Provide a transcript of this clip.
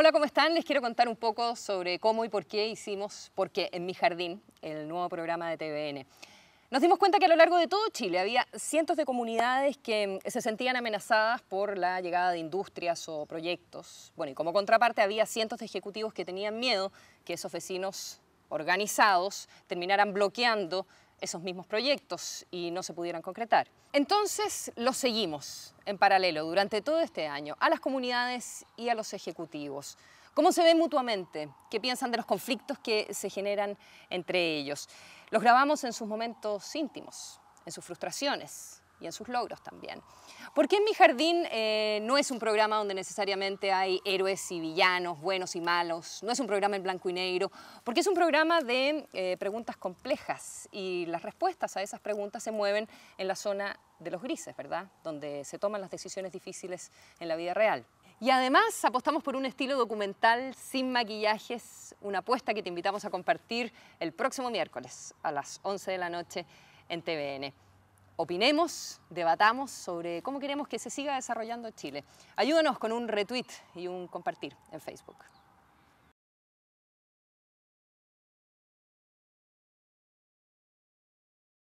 Hola, ¿cómo están? Les quiero contar un poco sobre cómo y por qué hicimos Por qué en mi jardín, el nuevo programa de TVN. Nos dimos cuenta que a lo largo de todo Chile había cientos de comunidades que mm, se sentían amenazadas por la llegada de industrias o proyectos. Bueno, y como contraparte había cientos de ejecutivos que tenían miedo que esos vecinos organizados terminaran bloqueando esos mismos proyectos y no se pudieran concretar. Entonces los seguimos en paralelo durante todo este año a las comunidades y a los ejecutivos. ¿Cómo se ven mutuamente? ¿Qué piensan de los conflictos que se generan entre ellos? Los grabamos en sus momentos íntimos, en sus frustraciones, y en sus logros también. Porque en mi jardín eh, no es un programa donde necesariamente hay héroes y villanos, buenos y malos, no es un programa en blanco y negro, porque es un programa de eh, preguntas complejas y las respuestas a esas preguntas se mueven en la zona de los grises, ¿verdad? Donde se toman las decisiones difíciles en la vida real. Y además apostamos por un estilo documental sin maquillajes, una apuesta que te invitamos a compartir el próximo miércoles a las 11 de la noche en TVN opinemos, debatamos sobre cómo queremos que se siga desarrollando Chile. Ayúdanos con un retweet y un compartir en Facebook.